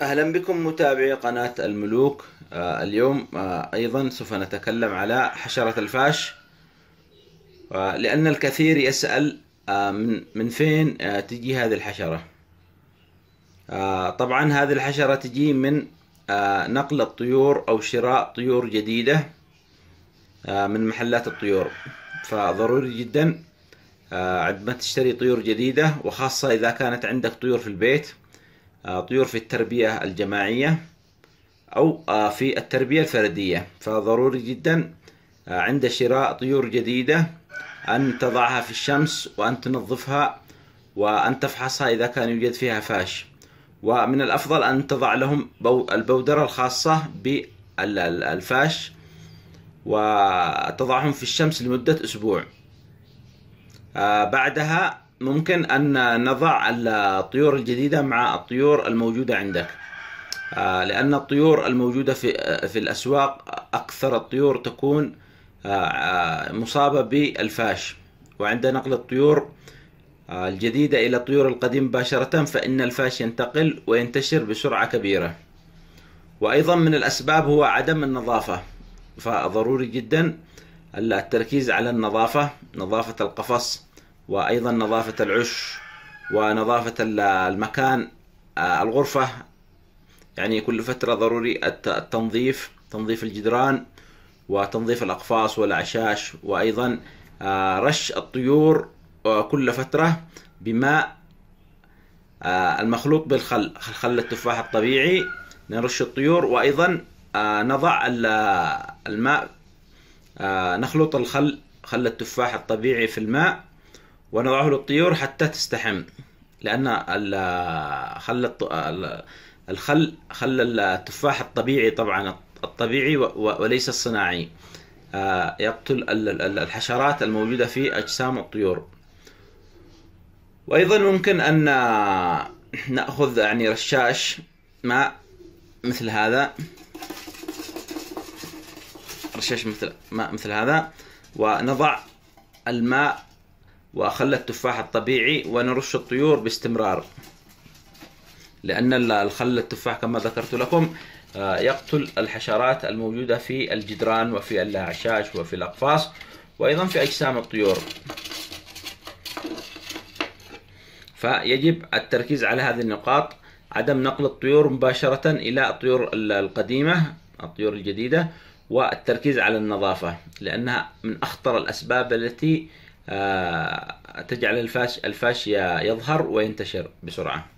أهلا بكم متابعي قناة الملوك آه اليوم آه أيضا سوف نتكلم على حشرة الفاش آه لأن الكثير يسأل آه، من, من فين آه، تجي هذه الحشرة آه، طبعا هذه الحشرة تجي من نقل الطيور أو شراء طيور جديدة من محلات الطيور فضروري جدا عندما تشتري طيور جديدة وخاصة إذا كانت عندك طيور في البيت آه، طيور في التربية الجماعية أو آه، في التربية الفردية فضروري جدا آه، عند شراء طيور جديدة أن تضعها في الشمس وأن تنظفها وأن تفحصها إذا كان يوجد فيها فاش ومن الأفضل أن تضع لهم البودرة الخاصة بالفاش وتضعهم في الشمس لمدة أسبوع بعدها ممكن أن نضع الطيور الجديدة مع الطيور الموجودة عندك آه، لأن الطيور الموجودة في آه، في الأسواق أكثر الطيور تكون آه، مصابة بالفاش وعند نقل الطيور الجديدة إلى الطيور القديمة مباشرة فإن الفاش ينتقل وينتشر بسرعة كبيرة وأيضا من الأسباب هو عدم النظافة فضروري جدا التركيز على النظافة نظافة القفص وايضا نظافه العش ونظافه المكان آه، الغرفه يعني كل فتره ضروري التنظيف تنظيف الجدران وتنظيف الاقفاص والعشاش وايضا آه، رش الطيور آه، كل فتره بماء المخلوط بالخل خل التفاح الطبيعي نرش الطيور وايضا نضع الماء نخلط الخل خل التفاح الطبيعي في الماء ونضعه للطيور حتى تستحم لأن خل الخل خل التفاح الطبيعي طبعا الطبيعي وليس الصناعي آه، يقتل الحشرات الموجودة في أجسام الطيور وأيضا ممكن أن نأخذ يعني رشاش ماء مثل هذا رشاش مثل ماء مثل هذا ونضع الماء وأخلى التفاح الطبيعي ونرش الطيور باستمرار لأن الخل التفاح كما ذكرت لكم آه، يقتل الحشرات الموجودة في الجدران وفي الأعشاش وفي الأقفاص وأيضا في أجسام الطيور فيجب التركيز على هذه النقاط عدم نقل الطيور مباشرة إلى الطيور القديمة الطيور الجديدة والتركيز على النظافة لأنها من أخطر الأسباب التي آه، تجعل الفاشيا يظهر وينتشر بسرعة